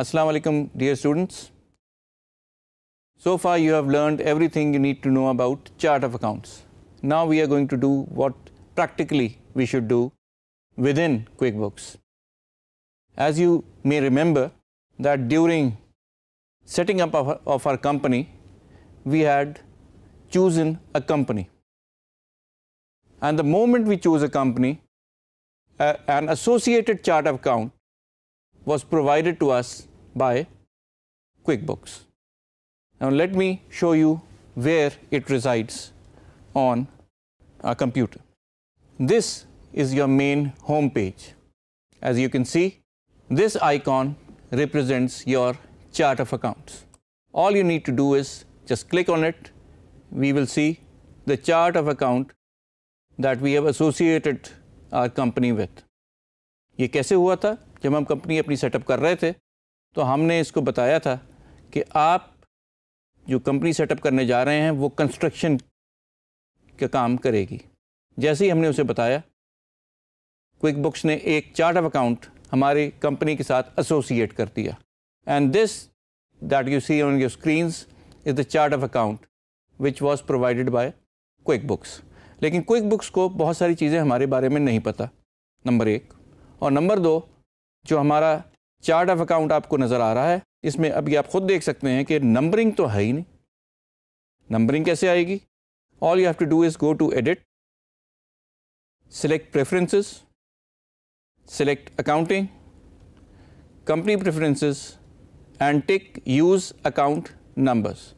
Assalamu alaikum dear students. So far you have learned everything you need to know about chart of accounts. Now we are going to do what practically we should do within QuickBooks. As you may remember that during setting up of, of our company, we had chosen a company. And the moment we chose a company, uh, an associated chart of account was provided to us by QuickBooks. Now, let me show you where it resides on a computer. This is your main home page. As you can see, this icon represents your chart of accounts. All you need to do is just click on it. We will see the chart of account that we have associated our company with. ये कैसे हुआ था जब हम company अपनी setup कर रहे थे तो हमने इसको बताया था कि आप जो कंपनी सेटअप करने जा रहे हैं वो कंस्ट्रक्शन का काम करेगी जैसे ही हमने उसे बताया क्विक बुक्स ने एक चार्ट ऑफ अकाउंट हमारी कंपनी के साथ एसोसिएट कर दिया and this that you see on your screens is the chart of account which was provided by QuickBooks लेकिन क्विक बुक्स को बहुत सारी चीज़ें हमारे बारे में नहीं पता नंबर एक और नंबर दो जो हमारा चार्ट ऑफ अकाउंट आपको नजर आ रहा है इसमें अभी आप खुद देख सकते हैं कि नंबरिंग तो है ही नहीं नंबरिंग कैसे आएगी all you have to do is go to edit select preferences select accounting company preferences and tick use account numbers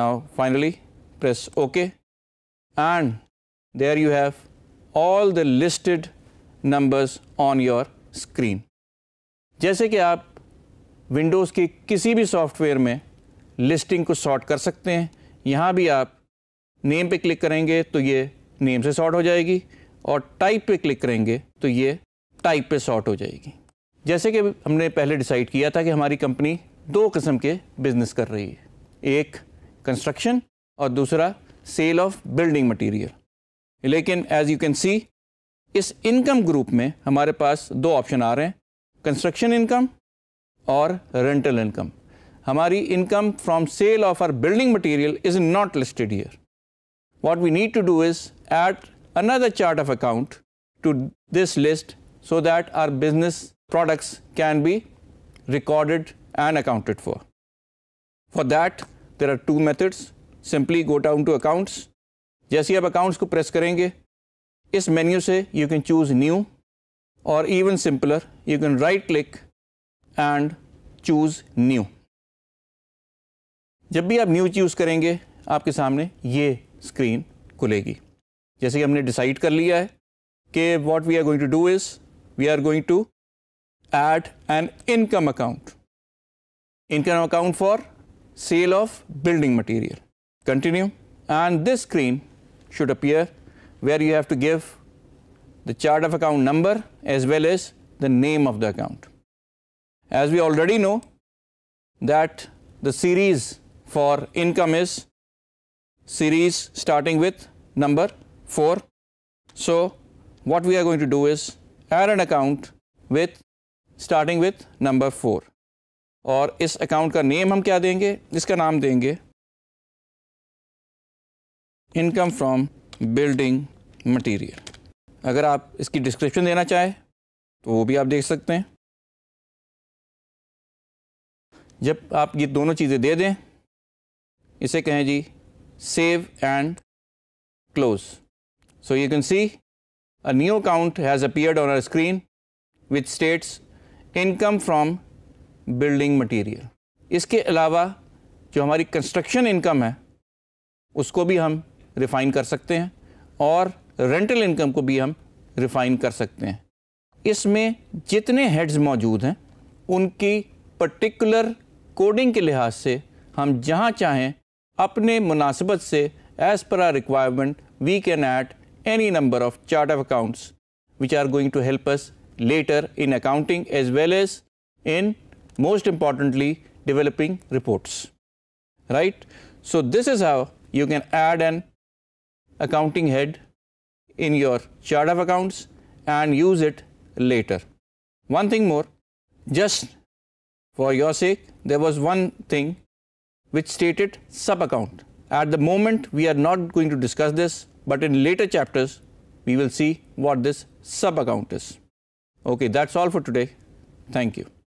now finally press okay and there you have all the listed numbers on your screen जैसे कि आप Windows के किसी भी software में listing को sort कर सकते हैं यहाँ भी आप नेम पे क्लिक करेंगे तो ये नेम से सॉर्ट हो जाएगी और टाइप पे क्लिक करेंगे तो ये टाइप पे सॉर्ट हो जाएगी जैसे कि हमने पहले डिसाइड किया था कि हमारी कंपनी दो किस्म के बिज़नेस कर रही है एक कंस्ट्रक्शन और दूसरा सेल ऑफ बिल्डिंग मटीरियल लेकिन एज़ यू कैन सी इस इनकम ग्रुप में हमारे पास दो ऑप्शन आ रहे हैं कंस्ट्रक्शन इनकम और रेंटल इनकम हमारी income from sale of our building material is not listed here what we need to do is add another chart of account to this list so that our business products can be recorded and accounted for for that there are two methods simply go down to accounts जैसे आप accounts को press करेंगे इस menu से you can choose new or even simpler you can right click and choose new. जब भी आप new choose करेंगे आपके सामने ये स्क्रीन खुलेगी जैसे कि हमने डिसाइड कर लिया है कि what we are going to do is we are going to add an income account. Income account for sale of building material. Continue and this screen should appear where you have to give the chart of account number as well as the name of the account. As we already know that the series for income is series starting with number 4. So, what we are going to do is add an account with starting with number 4 Or is account name हम क्या देंगे इसका नाम income from building material अगर आप इसकी description देना चाहें तो वो भी आप देख सकते हैं जब आप ये दोनों चीज़ें दे दें इसे कहें जी save and close so you can see a new account has appeared on our screen with states income from building material इसके अलावा जो हमारी कंस्ट्रक्शन इनकम है उसको भी हम रिफाइन कर सकते हैं और रेंटल इनकम को भी हम रिफाइन कर सकते हैं इसमें जितने हेड्स मौजूद हैं उनकी पर्टिकुलर कोडिंग के लिहाज से हम जहां चाहें अपने मुनासिबत से as per our requirement we can add any number of chart of accounts which are going to help us later in accounting as well as in most importantly developing reports right so this is how you can add an accounting head in your chart of accounts and use it later. One thing more, just for your sake, there was one thing which stated sub account. At the moment, we are not going to discuss this, but in later chapters, we will see what this sub account is. Okay, that's all for today. Thank you.